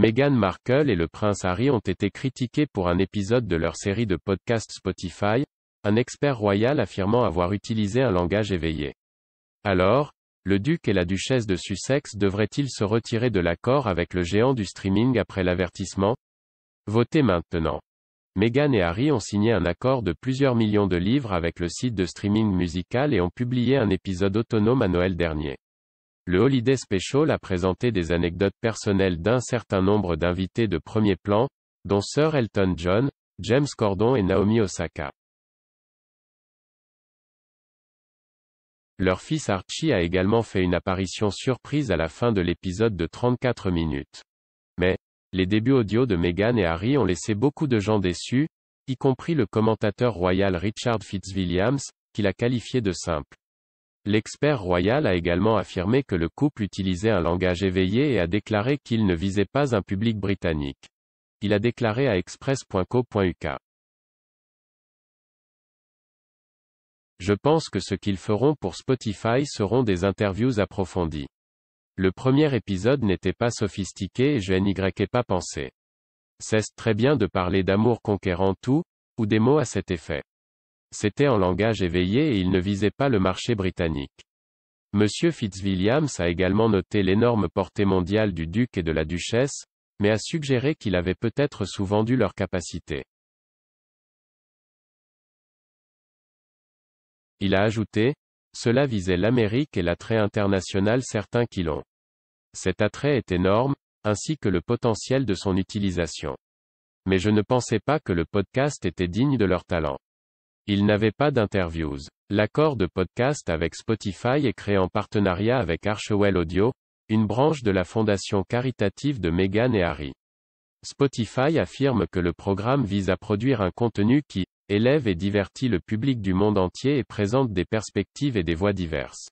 Meghan Markle et le prince Harry ont été critiqués pour un épisode de leur série de podcasts Spotify, un expert royal affirmant avoir utilisé un langage éveillé. Alors, le duc et la duchesse de Sussex devraient-ils se retirer de l'accord avec le géant du streaming après l'avertissement Votez maintenant. Meghan et Harry ont signé un accord de plusieurs millions de livres avec le site de streaming musical et ont publié un épisode autonome à Noël dernier. Le Holiday Special a présenté des anecdotes personnelles d'un certain nombre d'invités de premier plan, dont Sir Elton John, James Cordon et Naomi Osaka. Leur fils Archie a également fait une apparition surprise à la fin de l'épisode de 34 minutes. Mais, les débuts audio de Meghan et Harry ont laissé beaucoup de gens déçus, y compris le commentateur royal Richard Fitzwilliams, qui l'a qualifié de simple. L'expert royal a également affirmé que le couple utilisait un langage éveillé et a déclaré qu'il ne visait pas un public britannique. Il a déclaré à express.co.uk. Je pense que ce qu'ils feront pour Spotify seront des interviews approfondies. Le premier épisode n'était pas sophistiqué et je n'y ai pas pensé. Cesse très bien de parler d'amour conquérant tout, ou des mots à cet effet. C'était en langage éveillé et il ne visait pas le marché britannique. M. Fitzwilliams a également noté l'énorme portée mondiale du duc et de la duchesse, mais a suggéré qu'il avait peut-être sous-vendu leur capacité. Il a ajouté, cela visait l'Amérique et l'attrait international certains qui l'ont. Cet attrait est énorme, ainsi que le potentiel de son utilisation. Mais je ne pensais pas que le podcast était digne de leur talent. Il n'avait pas d'interviews. L'accord de podcast avec Spotify est créé en partenariat avec Archewell Audio, une branche de la fondation caritative de Meghan et Harry. Spotify affirme que le programme vise à produire un contenu qui élève et divertit le public du monde entier et présente des perspectives et des voix diverses.